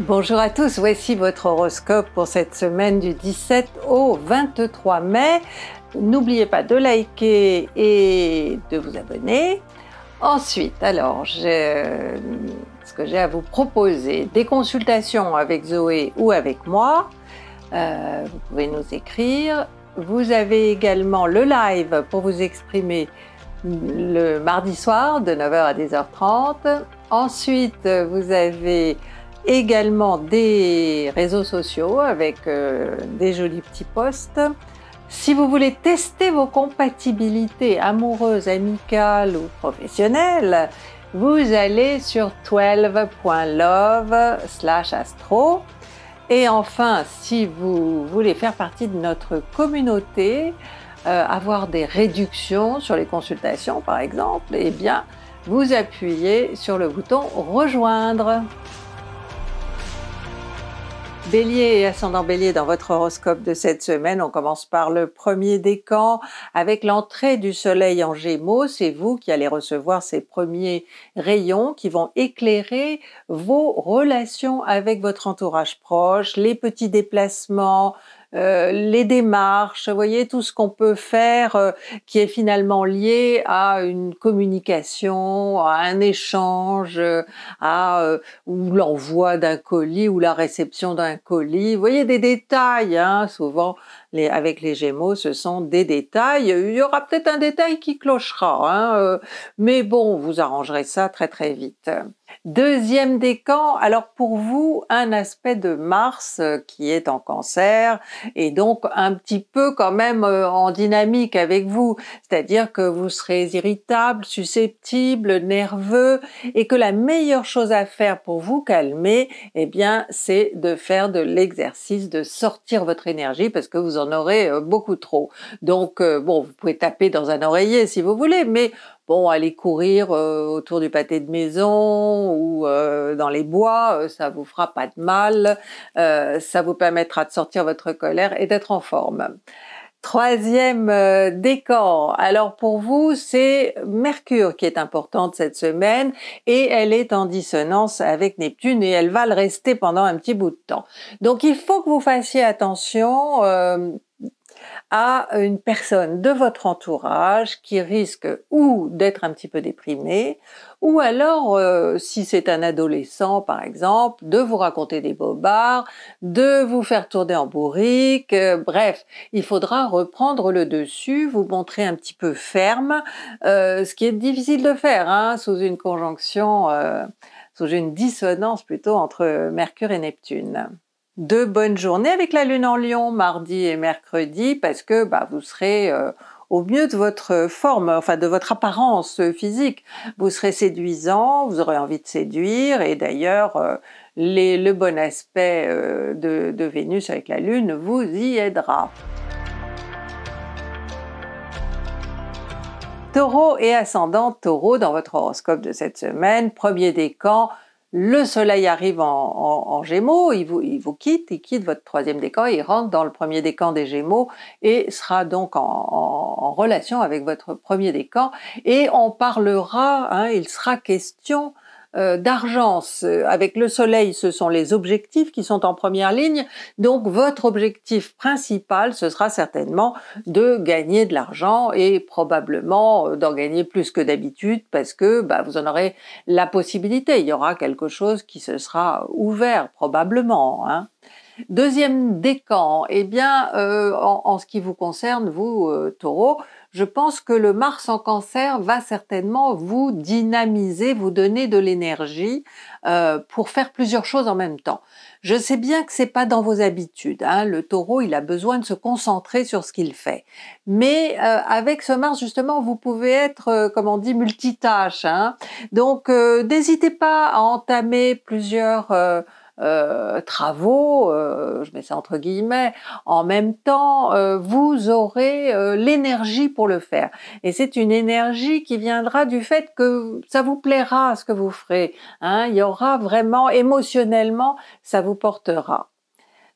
Bonjour à tous, voici votre horoscope pour cette semaine du 17 au 23 mai. N'oubliez pas de liker et de vous abonner. Ensuite, alors, ce que j'ai à vous proposer, des consultations avec Zoé ou avec moi, euh, vous pouvez nous écrire. Vous avez également le live pour vous exprimer le mardi soir de 9h à 10h30. Ensuite, vous avez également des réseaux sociaux avec euh, des jolis petits posts. Si vous voulez tester vos compatibilités amoureuses, amicales ou professionnelles, vous allez sur 12.love slash astro. Et enfin, si vous voulez faire partie de notre communauté, euh, avoir des réductions sur les consultations par exemple, eh bien, vous appuyez sur le bouton Rejoindre. Bélier et ascendant Bélier dans votre horoscope de cette semaine, on commence par le premier décan avec l'entrée du soleil en Gémeaux, c'est vous qui allez recevoir ces premiers rayons qui vont éclairer vos relations avec votre entourage proche, les petits déplacements, euh, les démarches, vous voyez, tout ce qu'on peut faire euh, qui est finalement lié à une communication, à un échange, euh, à ou l'envoi d'un colis ou la réception d'un colis. Vous voyez, des détails, hein, souvent avec les Gémeaux, ce sont des détails. Il y aura peut-être un détail qui clochera, hein, mais bon, vous arrangerez ça très très vite. Deuxième décan, alors pour vous, un aspect de Mars euh, qui est en cancer et donc un petit peu quand même euh, en dynamique avec vous, c'est-à-dire que vous serez irritable, susceptible, nerveux et que la meilleure chose à faire pour vous calmer, eh bien, c'est de faire de l'exercice, de sortir votre énergie parce que vous en aurez euh, beaucoup trop. Donc, bon, vous pouvez taper dans un oreiller si vous voulez, mais bon, aller courir euh, autour du pâté de maison ou euh, dans les bois, euh, ça vous fera pas de mal, ça vous permettra de sortir votre colère et d'être en forme. Troisième décor. Alors pour vous, c'est Mercure qui est importante cette semaine et elle est en dissonance avec Neptune et elle va le rester pendant un petit bout de temps. Donc il faut que vous fassiez attention euh, à une personne de votre entourage qui risque ou d'être un petit peu déprimée, ou alors, euh, si c'est un adolescent par exemple, de vous raconter des bobards, de vous faire tourner en bourrique, euh, bref, il faudra reprendre le dessus, vous montrer un petit peu ferme, euh, ce qui est difficile de faire hein, sous une conjonction, sous une dissonance plutôt entre Mercure et Neptune. De bonnes journées avec la Lune en Lion, mardi et mercredi, parce que bah, vous serez euh, au mieux de votre forme, enfin de votre apparence physique. Vous serez séduisant, vous aurez envie de séduire, et d'ailleurs, euh, le bon aspect euh, de, de Vénus avec la Lune vous y aidera. Taureau et ascendant Taureau dans votre horoscope de cette semaine, premier décan, le soleil arrive en, gémeaux, il vous, quitte, il quitte votre troisième décan, il rentre dans le premier décan des gémeaux et sera donc en, relation avec votre premier décan. Et on parlera, hein, il sera question euh, D'argent, avec le soleil, ce sont les objectifs qui sont en première ligne. Donc votre objectif principal, ce sera certainement de gagner de l'argent et probablement euh, d'en gagner plus que d'habitude parce que bah, vous en aurez la possibilité. Il y aura quelque chose qui se sera ouvert probablement. Hein. Deuxième décan, eh bien, euh, en, ce qui vous concerne, vous, taureau, je pense que le Mars en cancer va certainement vous dynamiser, vous donner de l'énergie euh, pour faire plusieurs choses en même temps. Je sais bien que c'est pas dans vos habitudes. Hein. le taureau, il a besoin de se concentrer sur ce qu'il fait. Mais euh, avec ce Mars, justement, vous pouvez être, euh, comme on dit, multitâche. Hein. Donc, n'hésitez pas à entamer plusieurs euh, travaux, euh, je mets ça entre guillemets, en même temps, euh, vous aurez l'énergie pour le faire. Et c'est une énergie qui viendra du fait que ça vous plaira ce que vous ferez. Hein. Il y aura vraiment, émotionnellement, ça vous portera.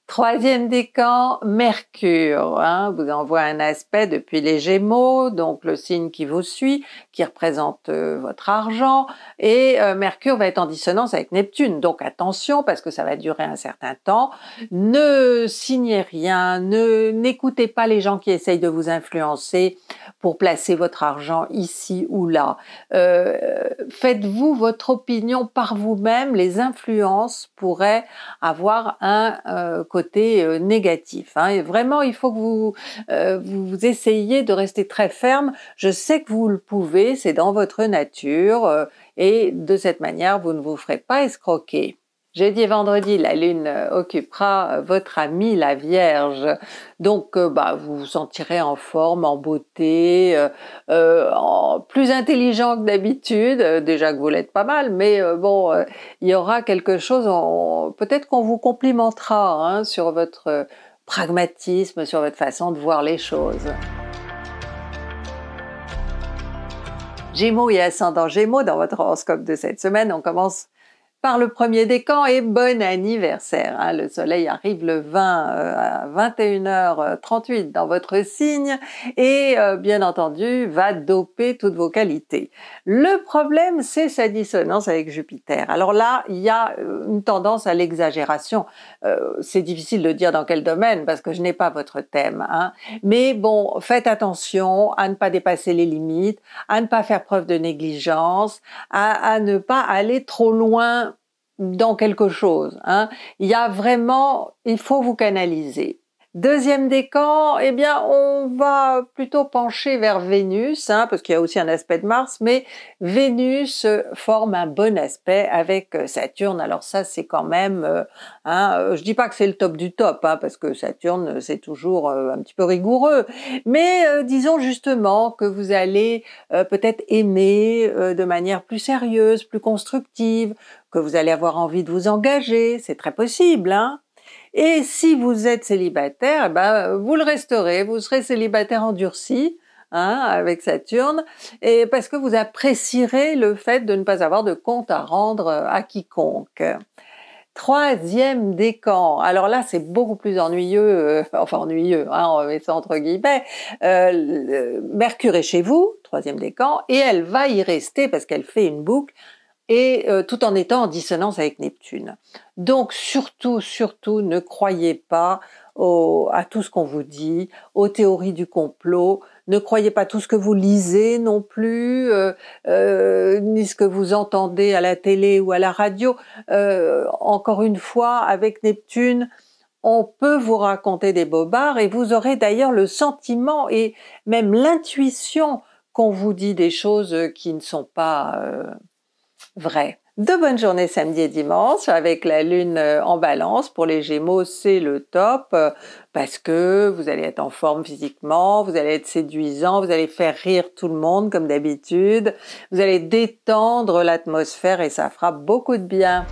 Troisième décan, Mercure, hein, vous envoie un aspect depuis les Gémeaux, donc le signe qui vous suit, qui représente euh, votre argent, et euh, Mercure va être en dissonance avec Neptune. Donc attention, parce que ça va durer un certain temps. Ne signez rien, ne n'écoutez pas les gens qui essayent de vous influencer pour placer votre argent ici ou là. Euh, faites-vous votre opinion par vous-même. Les influences pourraient avoir un côté négatif. Hein. vraiment, il faut que vous, vous, vous essayiez de rester très ferme. Je sais que vous le pouvez c'est dans votre nature euh, et de cette manière, vous ne vous ferez pas escroquer. Jeudi et vendredi, la Lune euh, occupera euh, votre amie la Vierge. Donc, bah, vous vous sentirez en forme, en beauté, en plus intelligent que d'habitude. Déjà que vous l'êtes pas mal, mais bon, il y aura quelque chose. Peut-être qu'on vous complimentera hein, sur votre pragmatisme, sur votre façon de voir les choses. Gémeaux et ascendant Gémeaux, dans votre horoscope de cette semaine, on commence par le premier décan et bon anniversaire. Hein. Le soleil arrive le 20 euh, à 21h38 dans votre signe et euh, bien entendu va doper toutes vos qualités. Le problème, c'est sa dissonance avec Jupiter. Alors là, il y a euh, une tendance à l'exagération. c'est difficile de dire dans quel domaine parce que je n'ai pas votre thème. Hein. Mais bon, faites attention à ne pas dépasser les limites, à ne pas faire preuve de négligence, à ne pas aller trop loin dans quelque chose. Hein. Il y a vraiment, il faut vous canaliser. Deuxième décan, eh bien, on va plutôt pencher vers Vénus, hein, parce qu'il y a aussi un aspect de Mars, mais Vénus euh, forme un bon aspect avec euh, Saturne. Alors ça, c'est quand même, euh, hein, je dis pas que c'est le top du top, hein, parce que Saturne, c'est toujours un petit peu rigoureux, mais disons justement que vous allez peut-être aimer de manière plus sérieuse, plus constructive, que vous allez avoir envie de vous engager, c'est très possible. Hein et si vous êtes célibataire, eh ben, vous le resterez, vous serez célibataire endurci, Hein, avec Saturne, et parce que vous apprécierez le fait de ne pas avoir de compte à rendre euh, à quiconque. Troisième décan. Alors là, c'est beaucoup plus ennuyeux, euh, enfin ennuyeux, hein, ça entre guillemets. Euh, Mercure est chez vous, troisième décan, et elle va y rester parce qu'elle fait une boucle et euh, tout en étant en dissonance avec Neptune. Donc surtout, surtout, ne croyez pas au, à tout ce qu'on vous dit, aux théories du complot. Ne croyez pas tout ce que vous lisez non plus, euh, euh, ni ce que vous entendez à la télé ou à la radio. encore une fois, avec Neptune, on peut vous raconter des bobards et vous aurez d'ailleurs le sentiment et même l'intuition qu'on vous dit des choses qui ne sont pas vrai. De bonnes journées samedi et dimanche avec la lune euh, en balance. Pour les Gémeaux, c'est le top euh, parce que vous allez être en forme physiquement, vous allez être séduisant, vous allez faire rire tout le monde comme d'habitude, vous allez détendre l'atmosphère et ça fera beaucoup de bien.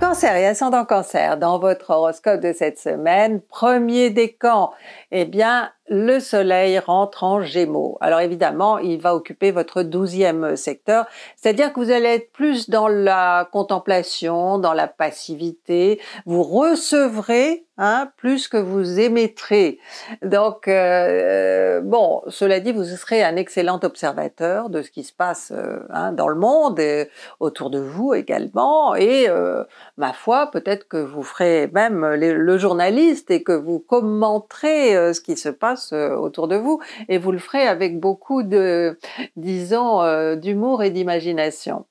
Cancer et ascendant cancer, dans votre horoscope de cette semaine, premier décan, eh bien, le Soleil rentre en Gémeaux. Alors évidemment, il va occuper votre douzième secteur, c'est-à-dire que vous allez être plus dans la contemplation, dans la passivité, vous recevrez hein, plus que vous émettrez. Donc, euh, euh, bon, cela dit, vous serez un excellent observateur de ce qui se passe euh, hein, dans le monde, et autour de vous également, et ma foi, peut-être que vous ferez même le journaliste et que vous commenterez ce qui se passe euh, autour de vous et vous le ferez avec beaucoup de, disons, euh, d'humour et d'imagination.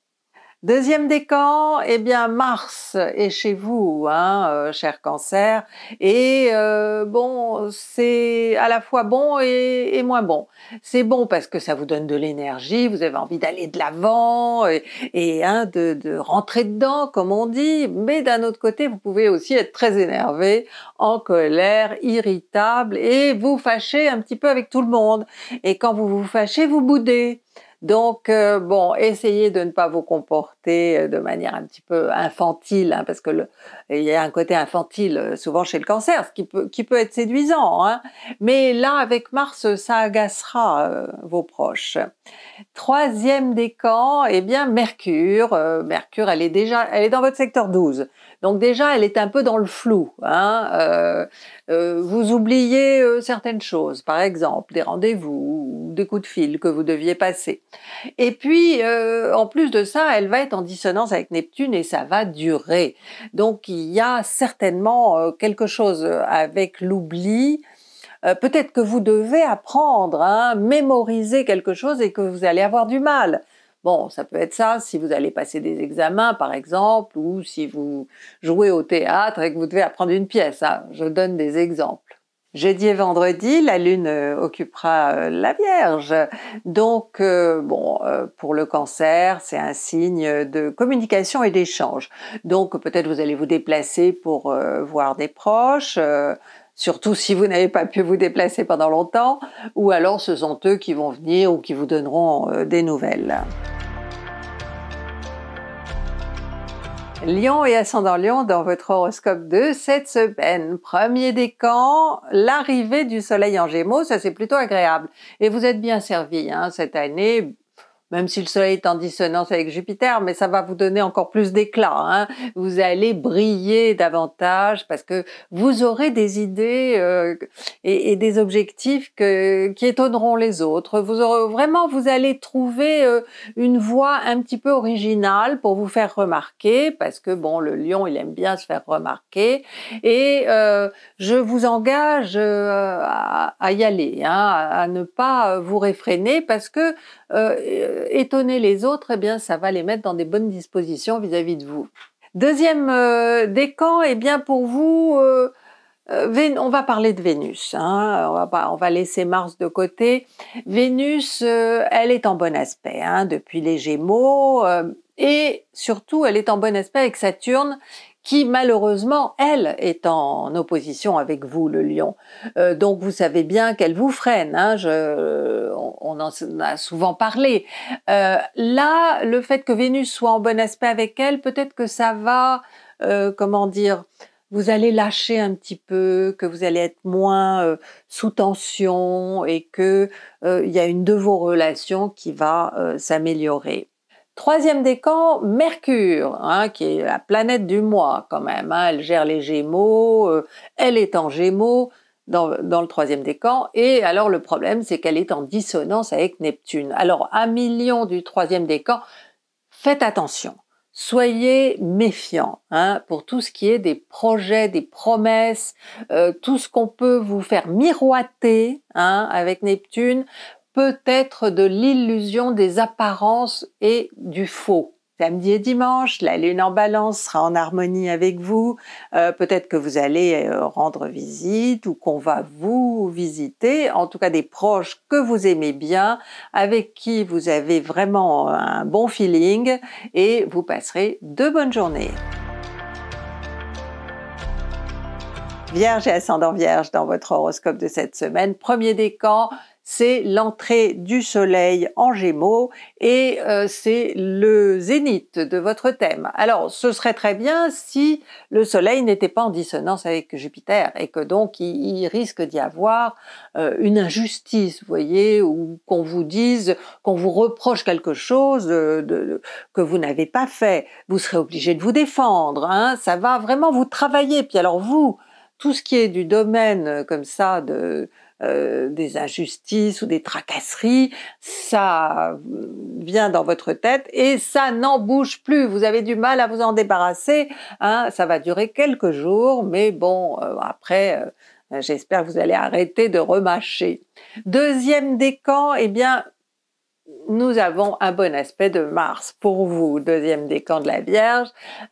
Deuxième décan, eh bien Mars est chez vous, hein, euh, cher Cancer, et euh, bon, c'est à la fois bon et, moins bon. C'est bon parce que ça vous donne de l'énergie, vous avez envie d'aller de l'avant et, et hein, de, de rentrer dedans, comme on dit, mais d'un autre côté, vous pouvez aussi être très énervé, en colère, irritable, et vous fâcher un petit peu avec tout le monde. Et quand vous vous fâchez, vous boudez. Donc, euh, bon, essayez de ne pas vous comporter euh, de manière un petit peu infantile, hein, parce que il y a un côté infantile euh, souvent chez le cancer, ce qui peut, qui peut être séduisant. Hein. Mais là, avec Mars, ça agacera vos proches. Troisième décan, eh bien Mercure. Mercure, elle est déjà, elle est dans votre secteur 12. Donc déjà, elle est un peu dans le flou. Hein. Euh, euh, vous oubliez euh, certaines choses, par exemple des rendez-vous des coups de fil que vous deviez passer. Et puis, en plus de ça, elle va être en dissonance avec Neptune et ça va durer. Donc il y a certainement quelque chose avec l'oubli peut-être que vous devez apprendre hein, mémoriser quelque chose et que vous allez avoir du mal. Bon, ça peut être ça si vous allez passer des examens, par exemple, ou si vous jouez au théâtre et que vous devez apprendre une pièce. Hein. Je donne des exemples. Jeudi et vendredi, la Lune euh, occupera euh, la Vierge. Donc, euh, bon, pour le cancer, c'est un signe de communication et d'échange. Donc, peut-être vous allez vous déplacer pour voir des proches surtout si vous n'avez pas pu vous déplacer pendant longtemps, ou alors ce sont eux qui vont venir ou qui vous donneront des nouvelles. Lyon et ascendant Lyon dans votre horoscope de cette semaine. Premier décan, l'arrivée du soleil en gémeaux, ça c'est plutôt agréable. Et vous êtes bien servi hein, cette année, même si le Soleil est en dissonance avec Jupiter, mais ça va vous donner encore plus d'éclat. Hein. Vous allez briller davantage parce que vous aurez des idées euh, et, des objectifs que, qui étonneront les autres. Vous aurez, vraiment, vous allez trouver euh, une voie un petit peu originale pour vous faire remarquer, parce que bon, le lion, il aime bien se faire remarquer. Et euh, je vous engage à, y aller, hein, à, à, ne pas vous réfréner, parce que étonner les autres, et eh bien, ça va les mettre dans des bonnes dispositions vis-à-vis de vous. Deuxième euh, décan, et eh bien, pour vous, euh, euh, on va parler de Vénus. Hein, on, va laisser Mars de côté. Vénus, elle est en bon aspect hein, depuis les Gémeaux. et surtout, elle est en bon aspect avec Saturne qui malheureusement, elle, est en opposition avec vous, le lion. Euh, donc vous savez bien qu'elle vous freine, hein, je, on, en a souvent parlé. Euh, là, le fait que Vénus soit en bon aspect avec elle, peut-être que ça va, euh, comment dire, vous allez lâcher un petit peu, que vous allez être moins sous tension et que il y a une de vos relations qui va s'améliorer. Troisième décan, Mercure, hein, qui est la planète du mois quand même. Hein. elle gère les Gémeaux, euh, elle est en Gémeaux dans, le troisième décan. Et alors le problème, c'est qu'elle est en dissonance avec Neptune. Alors à million du troisième décan, faites attention. Soyez méfiants hein, pour tout ce qui est des projets, des promesses, euh, tout ce qu'on peut vous faire miroiter avec Neptune peut-être de l'illusion des apparences et du faux. Samedi et dimanche, la lune en balance sera en harmonie avec vous. Euh, peut-être que vous allez euh, rendre visite ou qu'on va vous visiter, en tout cas des proches que vous aimez bien, avec qui vous avez vraiment euh, un bon feeling et vous passerez de bonnes journées. Vierge et ascendant Vierge dans votre horoscope de cette semaine, premier décan, c'est l'entrée du soleil en gémeaux et euh, c'est le zénith de votre thème. Alors ce serait très bien si le soleil n'était pas en dissonance avec Jupiter et que donc il, risque d'y avoir euh, une injustice, vous voyez, ou qu'on vous dise, qu'on vous reproche quelque chose euh, que vous n'avez pas fait. Vous serez obligé de vous défendre, hein. ça va vraiment vous travailler. Puis alors vous, tout ce qui est du domaine comme ça de euh, des injustices ou des tracasseries, ça euh, vient dans votre tête et ça n'en bouge plus. Vous avez du mal à vous en débarrasser. Hein. Ça va durer quelques jours, mais bon, euh, après. J'espère que vous allez arrêter de remâcher. Deuxième décan, eh bien, nous avons un bon aspect de Mars pour vous, deuxième décan de la Vierge,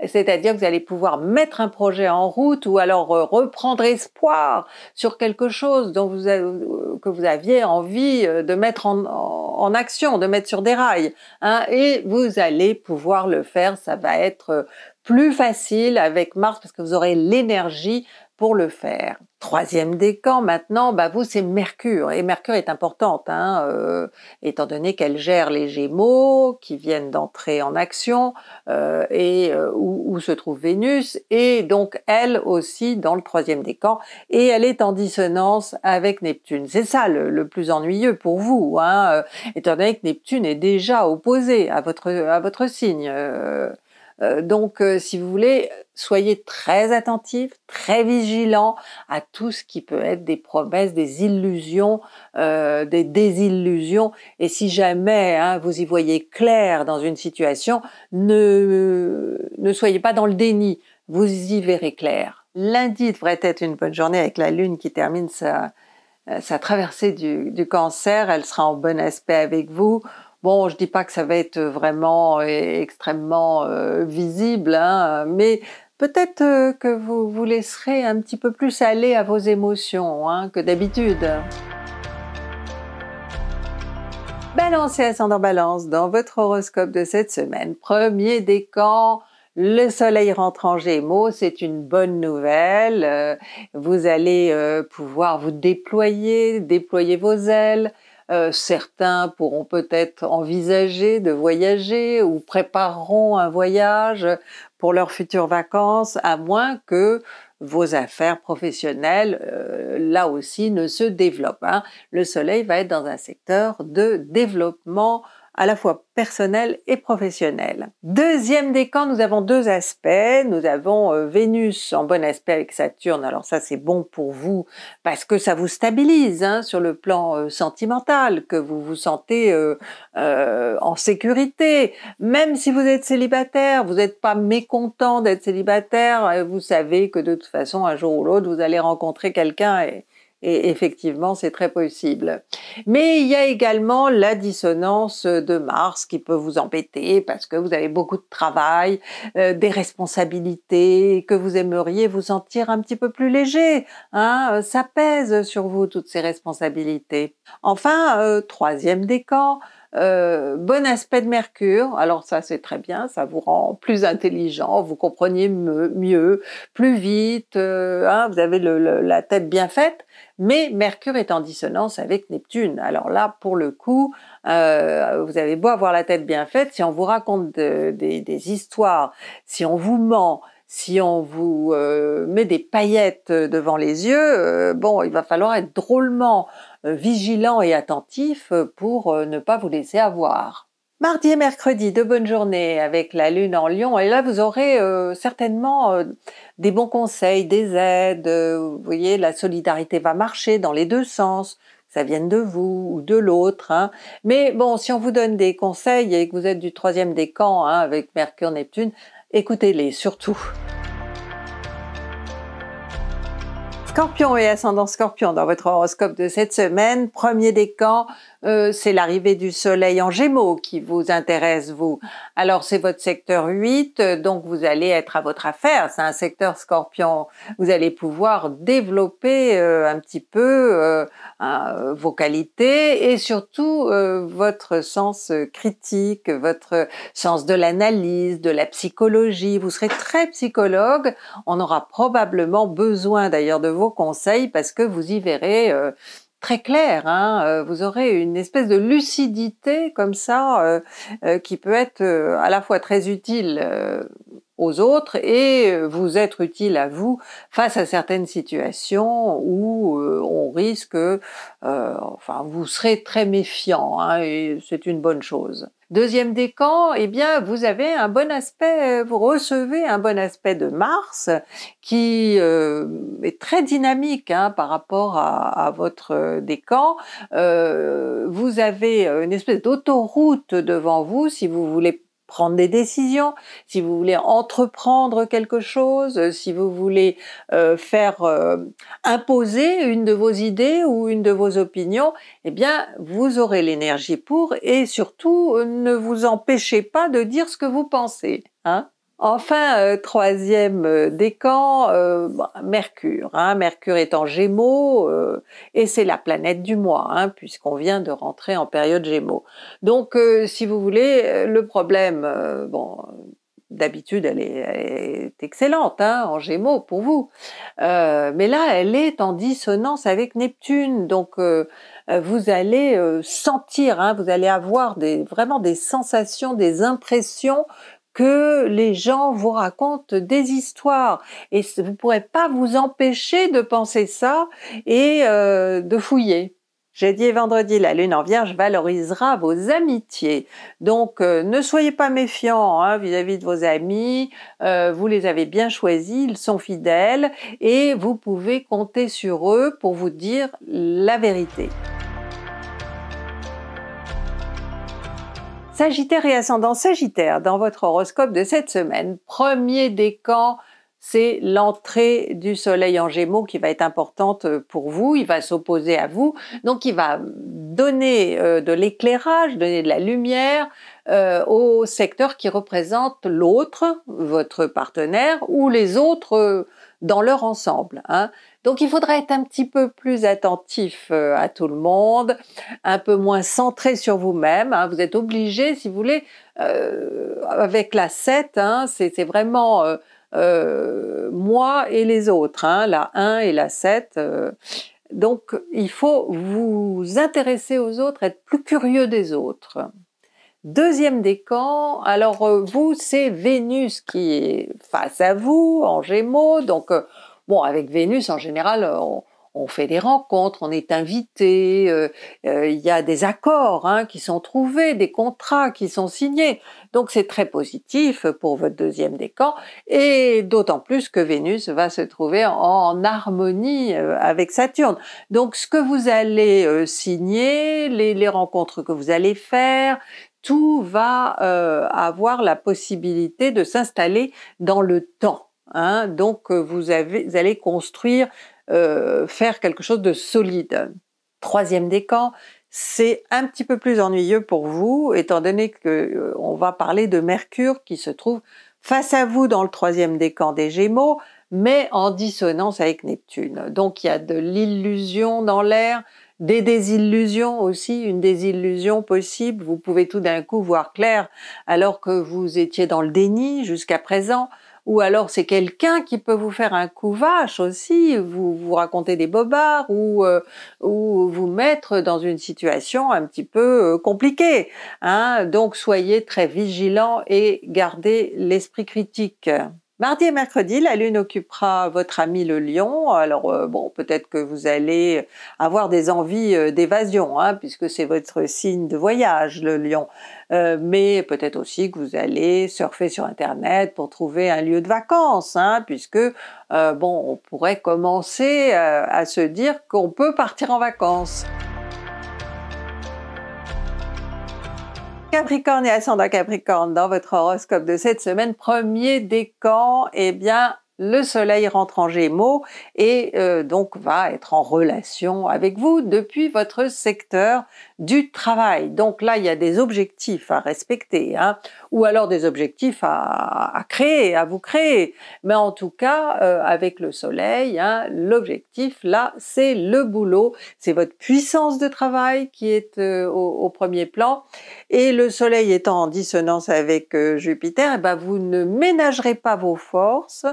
c'est-à-dire que vous allez pouvoir mettre un projet en route ou alors euh, reprendre espoir sur quelque chose dont vous euh, que vous aviez envie euh, de mettre en, action, de mettre sur des rails, hein. et vous allez pouvoir le faire. Ça va être plus facile avec Mars parce que vous aurez l'énergie pour le faire. Troisième décan maintenant, bah vous c'est Mercure et Mercure est importante, hein, euh, étant donné qu'elle gère les Gémeaux qui viennent d'entrer en action euh, et euh, où, se trouve Vénus et donc elle aussi dans le troisième décan et elle est en dissonance avec Neptune. C'est ça le, plus ennuyeux pour vous, hein, étant donné que Neptune est déjà opposé à votre à votre signe. Euh, donc, euh, si vous voulez, soyez très attentifs, très vigilants à tout ce qui peut être des promesses, des illusions, euh, des désillusions. Et si jamais hein, vous y voyez clair dans une situation, ne, ne soyez pas dans le déni, vous y verrez clair. Lundi devrait être une bonne journée avec la Lune qui termine sa, sa traversée du cancer. Elle sera en bon aspect avec vous. Bon, je dis pas que ça va être vraiment euh, extrêmement euh, visible, hein, mais peut-être euh, que vous vous laisserez un petit peu plus aller à vos émotions hein, que d'habitude. Balance et ascendant balance dans votre horoscope de cette semaine. Premier décan, le soleil rentre en gémeaux, c'est une bonne nouvelle. Vous allez pouvoir vous déployer, déployer vos ailes, euh, certains pourront peut-être envisager de voyager ou prépareront un voyage pour leurs futures vacances, à moins que vos affaires professionnelles, euh, là aussi, ne se développent. Hein. Le soleil va être dans un secteur de développement à la fois personnel et professionnel. Deuxième décan, nous avons deux aspects. Nous avons euh, Vénus en bon aspect avec Saturne. Alors ça, c'est bon pour vous parce que ça vous stabilise hein, sur le plan euh, sentimental, que vous vous sentez euh, en sécurité. Même si vous êtes célibataire, vous n'êtes pas mécontent d'être célibataire. Vous savez que de toute façon, un jour ou l'autre, vous allez rencontrer quelqu'un et, et effectivement, c'est très possible. Mais il y a également la dissonance de Mars qui peut vous embêter parce que vous avez beaucoup de travail, euh, des responsabilités, que vous aimeriez vous sentir un petit peu plus léger. Hein euh, ça pèse sur vous toutes ces responsabilités. Enfin, euh, troisième décan, euh, bon aspect de Mercure, alors ça c'est très bien, ça vous rend plus intelligent, vous comprenez mieux, plus vite, euh, hein, vous avez la tête bien faite, mais Mercure est en dissonance avec Neptune. Alors là, pour le coup, euh, vous avez beau avoir la tête bien faite, si on vous raconte des histoires, si on vous ment, si on vous euh, met des paillettes euh, devant les yeux, euh, bon, il va falloir être drôlement vigilant et attentif pour ne pas vous laisser avoir. Mardi et mercredi, de bonnes journées avec la Lune en Lion. Et là, vous aurez certainement des bons conseils, des aides. vous voyez, la solidarité va marcher dans les deux sens. Ça vient de vous ou de l'autre. Hein. Mais bon, si on vous donne des conseils et que vous êtes du troisième des camps hein, avec Mercure, Neptune, Écoutez-les surtout. Scorpion et ascendant Scorpion dans votre horoscope de cette semaine, premier décan, euh, c'est l'arrivée du soleil en gémeaux qui vous intéresse, vous. Alors c'est votre secteur 8, euh, donc vous allez être à votre affaire, c'est un secteur scorpion. Vous allez pouvoir développer euh, un petit peu vos qualités et surtout votre sens critique, votre sens de l'analyse, de la psychologie. Vous serez très psychologue. On aura probablement besoin d'ailleurs de vos conseils parce que vous y verrez très clair. Hein, euh, vous aurez une espèce de lucidité comme ça euh, euh, qui peut être à la fois très utile aux autres et euh, vous être utile à vous face à certaines situations où euh, on risque, euh, enfin vous serez très méfiant hein, et c'est une bonne chose. Deuxième décan, eh bien vous avez un bon aspect, vous recevez un bon aspect de Mars qui est très dynamique hein, par rapport à, à votre décan. vous avez une espèce d'autoroute devant vous si vous voulez prendre des décisions, si vous voulez entreprendre quelque chose, euh, si vous voulez euh, faire euh, imposer une de vos idées ou une de vos opinions, eh bien, vous aurez l'énergie pour et surtout, ne vous empêchez pas de dire ce que vous pensez. Hein. Enfin, euh, troisième euh, décan, euh, bah, Mercure. Hein. Mercure est en Gémeaux et c'est la planète du mois, hein, puisqu'on vient de rentrer en période Gémeaux. Donc, si vous voulez, le problème, bon, d'habitude, elle, est, excellente hein, en Gémeaux pour vous, mais là, elle est en dissonance avec Neptune, donc vous allez sentir, vous allez avoir vraiment des sensations, des impressions que les gens vous racontent des histoires et vous ne pourrez pas vous empêcher de penser ça et euh, de fouiller. Jeudi et vendredi, la lune en vierge valorisera vos amitiés. Donc euh, ne soyez pas méfiants hein, vis-à-vis de vos amis, euh, vous les avez bien choisis, ils sont fidèles et vous pouvez compter sur eux pour vous dire la vérité. Sagittaire et ascendant Sagittaire, dans votre horoscope de cette semaine, premier décan, c'est l'entrée du soleil en gémeaux qui va être importante pour vous, il va s'opposer à vous, donc il va donner euh, de l'éclairage, donner de la lumière euh, au secteur qui représente l'autre, votre partenaire, ou les autres euh, dans leur ensemble. Hein. Donc il faudra être un petit peu plus attentif euh, à tout le monde, un peu moins centré sur vous-même. Hein. Vous êtes obligé, si vous voulez, euh, avec la 7, hein, c'est vraiment euh, moi et les autres, la 1 et la 7. donc il faut vous intéresser aux autres, être plus curieux des autres. Deuxième décan, alors euh, vous, c'est Vénus qui est face à vous, en gémeaux. Donc, euh, bon, avec Vénus, en général, on, fait des rencontres, on est invité, euh, il y a des accords hein, qui sont trouvés, des contrats qui sont signés. Donc c'est très positif pour votre deuxième décan, et d'autant plus que Vénus va se trouver en, harmonie avec Saturne. Donc ce que vous allez signer, les rencontres que vous allez faire, tout va euh, avoir la possibilité de s'installer dans le temps. Hein. Donc euh, vous, avez, allez construire, euh, faire quelque chose de solide. Troisième décan, c'est un petit peu plus ennuyeux pour vous, étant donné qu'on va parler de Mercure qui se trouve face à vous dans le troisième décan des Gémeaux, mais en dissonance avec Neptune. Donc il y a de l'illusion dans l'air, des désillusions aussi, une désillusion possible. Vous pouvez tout d'un coup voir clair alors que vous étiez dans le déni jusqu'à présent. Ou alors c'est quelqu'un qui peut vous faire un coup vache aussi, vous vous raconter des bobards euh, ou, vous mettre dans une situation un petit peu euh, compliquée. Hein Donc soyez très vigilant et gardez l'esprit critique. Mardi et mercredi, la Lune occupera votre ami le Lion. Alors euh, bon, peut-être que vous allez avoir des envies euh, d'évasion, hein, puisque c'est votre signe de voyage, le Lion. Euh, mais peut-être aussi que vous allez surfer sur Internet pour trouver un lieu de vacances, hein, puisque bon, on pourrait commencer à se dire qu'on peut partir en vacances. Capricorne et ascendant Capricorne, dans votre horoscope de cette semaine, premier décan, et eh bien, le soleil rentre en gémeaux et euh, donc va être en relation avec vous depuis votre secteur du travail. Donc là, il y a des objectifs à respecter. Hein ou alors des objectifs à, à créer, à vous créer. Mais en tout cas, euh, avec le soleil, hein, l'objectif, là, c'est le boulot, c'est votre puissance de travail qui est euh, au, premier plan. Et le soleil étant en dissonance avec euh, Jupiter, eh ben, vous ne ménagerez pas vos forces,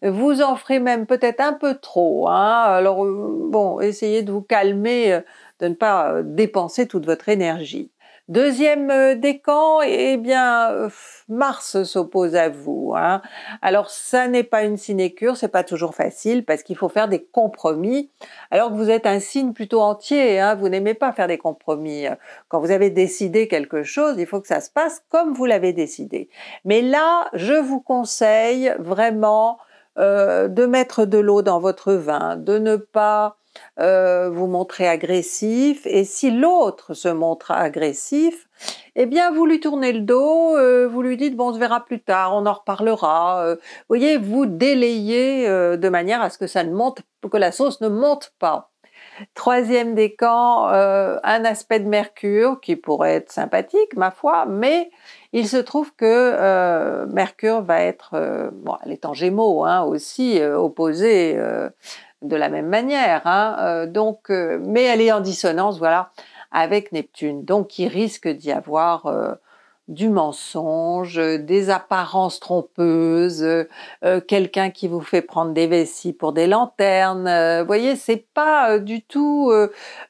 vous en ferez même peut-être un peu trop. Hein. Alors, bon, essayez de vous calmer, de ne pas dépenser toute votre énergie. Deuxième euh, décan, eh bien, euh, Mars s'oppose à vous. Hein. Alors, ça n'est pas une sinécure, c'est pas toujours facile parce qu'il faut faire des compromis. Alors que vous êtes un signe plutôt entier, hein, vous n'aimez pas faire des compromis. Quand vous avez décidé quelque chose, il faut que ça se passe comme vous l'avez décidé. Mais là, je vous conseille vraiment euh, de mettre de l'eau dans votre vin, de ne pas euh, vous montrez agressif, et si l'autre se montre agressif, eh bien vous lui tournez le dos, euh, vous lui dites bon on se verra plus tard, on en reparlera. Euh. vous voyez, vous délayez de manière à ce que ça ne monte, que la sauce ne monte pas. Troisième décan, un aspect de Mercure qui pourrait être sympathique, ma foi, mais il se trouve que Mercure va être, bon, elle est en Gémeaux hein, aussi, opposée de la même manière. Hein, euh, donc, euh, mais elle est en dissonance, voilà, avec Neptune. Donc, il risque d'y avoir euh, du mensonge, des apparences trompeuses, quelqu'un qui vous fait prendre des vessies pour des lanternes. vous voyez, c'est pas du tout.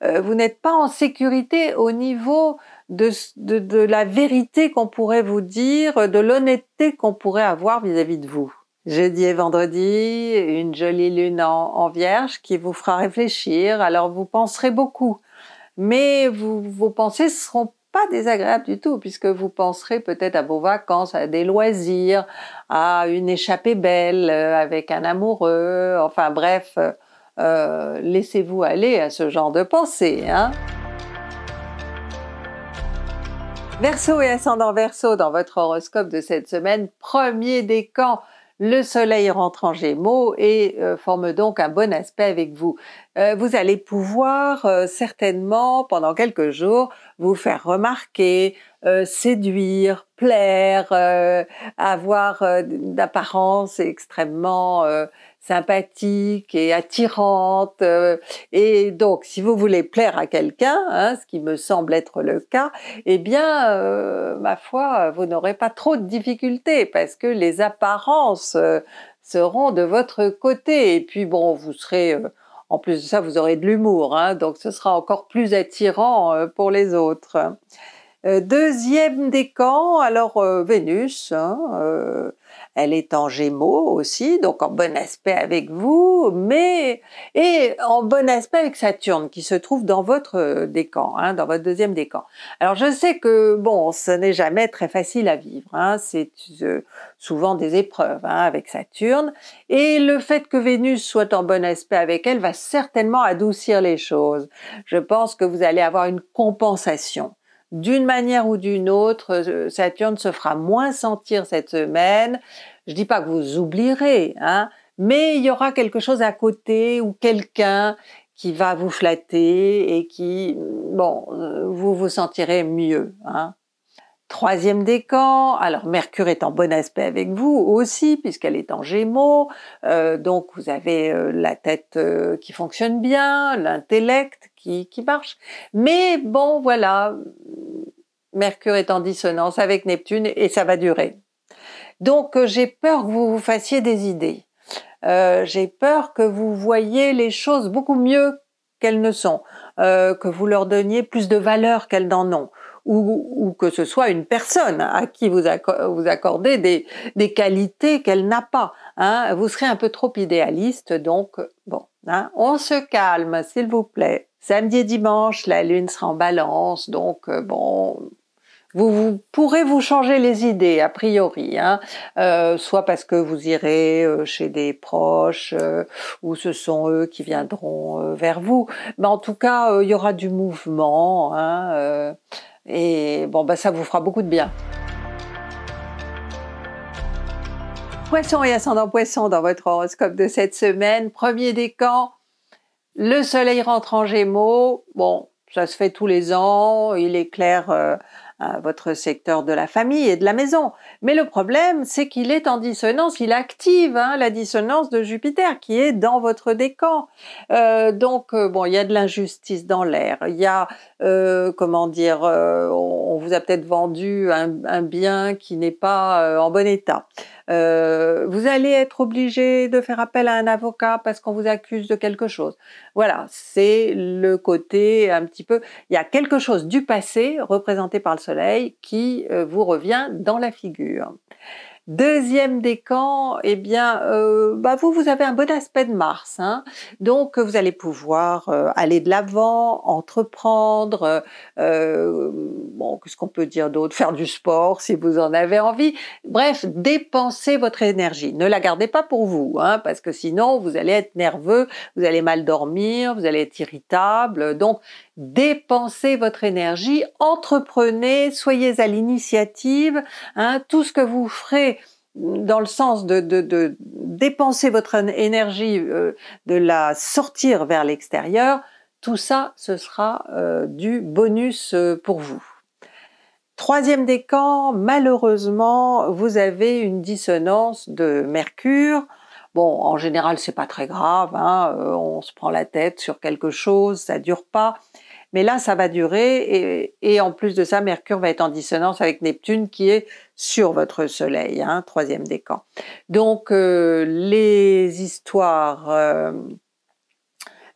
vous n'êtes pas en sécurité au niveau de, la vérité qu'on pourrait vous dire, de l'honnêteté qu'on pourrait avoir vis à -vis de vous jeudi et vendredi, une jolie lune en, vierge qui vous fera réfléchir. Alors vous penserez beaucoup, mais vos pensées ne seront pas désagréables du tout puisque vous penserez peut-être à vos vacances, à des loisirs, à une échappée belle euh, avec un amoureux, enfin bref, euh, euh, laissez-vous aller à ce genre de pensée. Hein Verseau et ascendant Verseau dans votre horoscope de cette semaine, premier décan le soleil rentre en gémeaux et euh, forme donc un bon aspect avec vous. Euh, vous allez pouvoir euh, certainement, pendant quelques jours, vous faire remarquer, séduire, plaire, avoir d'apparence extrêmement sympathique et attirante. Euh, et donc, si vous voulez plaire à quelqu'un, hein, ce qui me semble être le cas, eh bien, euh, ma foi, vous n'aurez pas trop de difficultés parce que les apparences euh, seront de votre côté. Et puis, bon, vous serez... en plus de ça, vous aurez de l'humour, hein, donc ce sera encore plus attirant pour les autres. Deuxième décan, alors Vénus, hein, elle est en gémeaux aussi, donc en bon aspect avec vous, mais et en bon aspect avec Saturne qui se trouve dans votre euh, décan, hein, dans votre deuxième décan. Alors je sais que bon, ce n'est jamais très facile à vivre, hein. c'est euh, souvent des épreuves hein, avec Saturne, et le fait que Vénus soit en bon aspect avec elle va certainement adoucir les choses. Je pense que vous allez avoir une compensation d'une manière ou d'une autre, euh, Saturne se fera moins sentir cette semaine. Je dis pas que vous oublierez, hein, mais il y aura quelque chose à côté ou quelqu'un qui va vous flatter et qui, bon, euh, vous vous sentirez mieux. Hein. Troisième décan, alors Mercure est en bon aspect avec vous aussi puisqu'elle est en Gémeaux, euh, donc vous avez la tête qui fonctionne bien, l'intellect qui, marche. Mais bon, voilà, Mercure est en dissonance avec Neptune et ça va durer. Donc euh, j'ai peur que vous vous fassiez des idées. Euh, j'ai peur que vous voyiez les choses beaucoup mieux qu'elles ne sont, euh, que vous leur donniez plus de valeur qu'elles n'en ont, ou, que ce soit une personne à qui vous, vous accordez des, qualités qu'elle n'a pas. Hein. Vous serez un peu trop idéaliste, donc bon, hein. on se calme, s'il vous plaît. Samedi et dimanche, la lune sera en balance, donc euh, bon, vous, pourrez vous changer les idées a priori, hein. euh, soit parce que vous irez euh, chez des proches ou ce sont eux qui viendront vers vous, mais en tout cas il y aura du mouvement hein, et bon bah ça vous fera beaucoup de bien. Poisson et ascendant poisson dans votre horoscope de cette semaine, premier décan, le soleil rentre en gémeaux, bon, ça se fait tous les ans, il éclaire euh, euh, votre secteur de la famille et de la maison. Mais le problème, c'est qu'il est en dissonance, il active hein, la dissonance de Jupiter qui est dans votre décan. Euh, donc, bon, il y a de l'injustice dans l'air, il y a, comment dire, on vous a peut-être vendu un, bien qui n'est pas en bon état. Euh, vous allez être obligé de faire appel à un avocat parce qu'on vous accuse de quelque chose. Voilà, c'est le côté un petit peu. Il y a quelque chose du passé représenté par le soleil qui euh, vous revient dans la figure. Deuxième décan, eh bien, euh, bah vous, vous avez un bon aspect de Mars. Hein. Donc, vous allez pouvoir euh, aller de l'avant, entreprendre, euh, euh, bon, qu'est-ce qu'on peut dire d'autre Faire du sport si vous en avez envie. Bref, dépensez votre énergie. Ne la gardez pas pour vous, hein, parce que sinon, vous allez être nerveux, vous allez mal dormir, vous allez être irritable. Donc, dépensez votre énergie, entreprenez, soyez à l'initiative, hein. tout ce que vous ferez dans le sens de, dépenser votre énergie, euh, de la sortir vers l'extérieur, tout ça, ce sera euh, du bonus euh, pour vous. Troisième décan, malheureusement, vous avez une dissonance de Mercure Bon, en général, c'est pas très grave, hein, euh, on se prend la tête sur quelque chose, ça dure pas. Mais là, ça va durer et, en plus de ça, Mercure va être en dissonance avec Neptune qui est sur votre Soleil, hein, troisième décan. Donc, euh, les histoires, euh,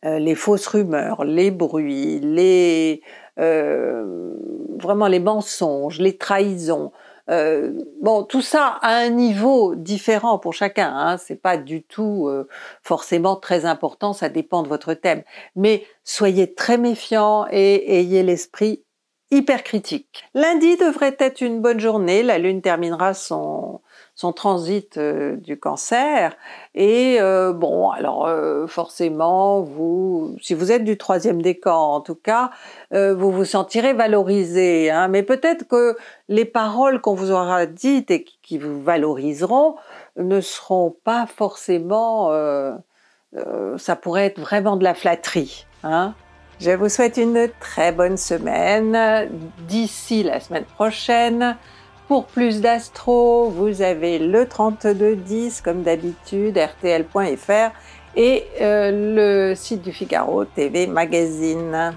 les fausses rumeurs, les bruits, les vraiment les mensonges, les trahisons, euh, bon, tout ça à un niveau différent pour chacun. Hein, c'est pas du tout euh, forcément très important. Ça dépend de votre thème. Mais soyez très méfiant et ayez l'esprit hyper critique. Lundi devrait être une bonne journée. La Lune terminera son son transit euh, du cancer. Et euh, bon, alors euh, forcément, vous, si vous êtes du troisième décan, en tout cas, vous vous sentirez valorisé. Hein. mais peut-être que les paroles qu'on vous aura dites et qui vous valoriseront ne seront pas forcément. ça pourrait être vraiment de la flatterie. Hein. Je vous souhaite une très bonne semaine. D'ici la semaine prochaine. Pour plus d'astro, vous avez le 3210 comme d'habitude, rtl.fr et euh, le site du Figaro TV Magazine.